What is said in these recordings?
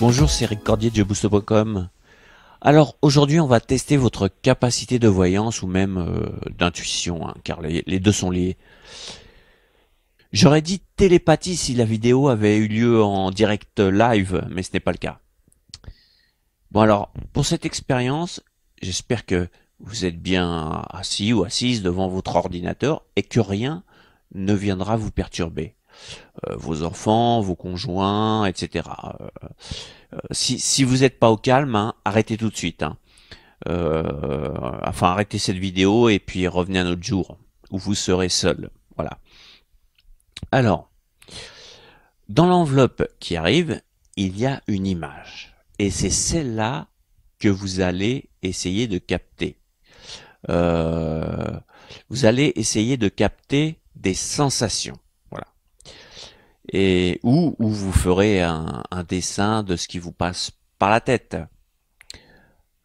Bonjour, c'est Eric Cordier de JeBoost.com Alors aujourd'hui, on va tester votre capacité de voyance ou même euh, d'intuition, hein, car les, deux sont liés. J'aurais dit télépathie si la vidéo avait eu lieu en direct live, mais ce n'est pas le cas. Bon alors, pour cette expérience, j'espère que vous êtes bien assis ou assise devant votre ordinateur et que rien ne viendra vous perturber. Euh, vos enfants, vos conjoints, etc. Euh, euh, si, si, vous n'êtes pas au calme, hein, arrêtez tout de suite. Hein. enfin, arrêtez cette vidéo et puis revenez un autre jour où vous serez seul. Voilà. Alors, dans l'enveloppe qui arrive, il y a une image. Et c'est celle-là que vous allez essayer de capter. vous allez essayer de capter des sensations et ou, vous ferez un, dessin de ce qui vous passe par la tête.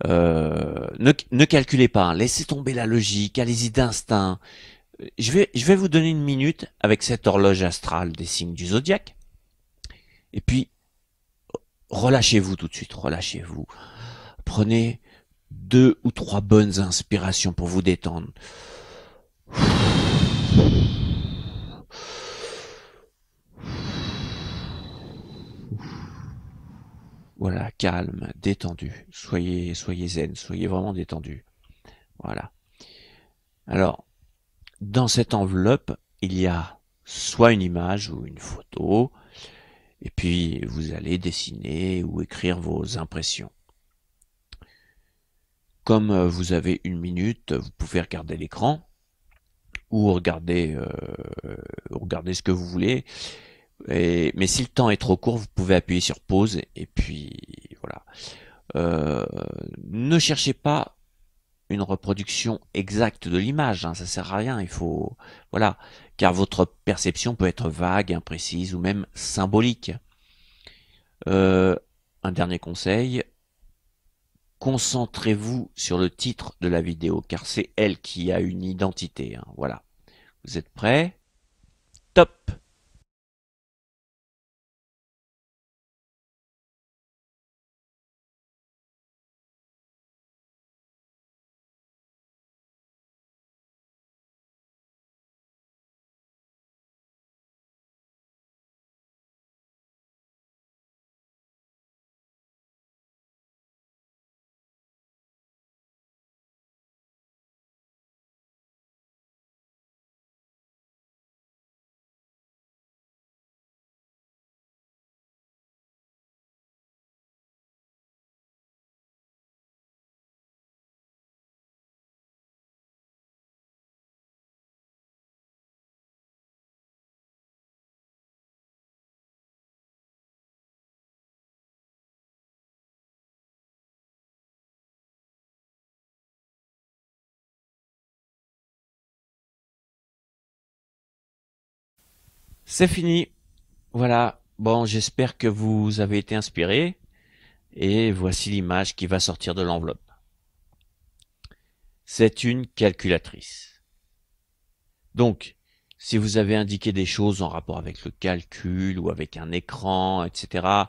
Euh, ne, calculez pas, laissez tomber la logique, allez-y d'instinct. Je vais, je vais vous donner une minute avec cette horloge astrale des signes du zodiaque. Et puis, relâchez-vous tout de suite, relâchez-vous. Prenez deux ou trois bonnes inspirations pour vous détendre. Voilà, calme, détendu. Soyez, soyez zen, soyez vraiment détendu. Voilà. Alors, dans cette enveloppe, il y a soit une image ou une photo, et puis vous allez dessiner ou écrire vos impressions. Comme euh, vous avez une minute, vous pouvez regarder l'écran ou regarder, euh, regarder ce que vous voulez mais si le temps est trop court, vous pouvez appuyer sur pause et puis voilà. Euh, ne cherchez pas une reproduction exacte de l'image, hein, ça sert à rien. Il faut voilà, car votre perception peut être vague, imprécise ou même symbolique. Euh, un dernier conseil, concentrez-vous sur le titre de la vidéo car c'est elle qui a une identité. Hein, voilà. Vous êtes prêts Top C'est fini. Voilà. Bon, j'espère que vous avez été inspiré. Et voici l'image qui va sortir de l'enveloppe. C'est une calculatrice. Donc, si vous avez indiqué des choses en rapport avec le calcul ou avec un écran, etc.,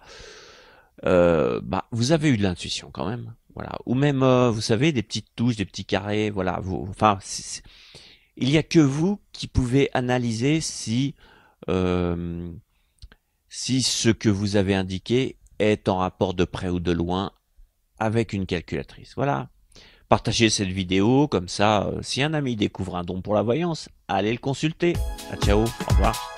euh, bah, vous avez eu de l'intuition quand même. Voilà. Ou même, euh, vous savez, des petites touches, des petits carrés, voilà. Vous, enfin, il n'y a que vous qui pouvez analyser si euh, si ce que vous avez indiqué est en rapport de près ou de loin avec une calculatrice. Voilà. Partagez cette vidéo, comme ça, euh, si un ami découvre un don pour la voyance, allez le consulter. À ciao, au revoir.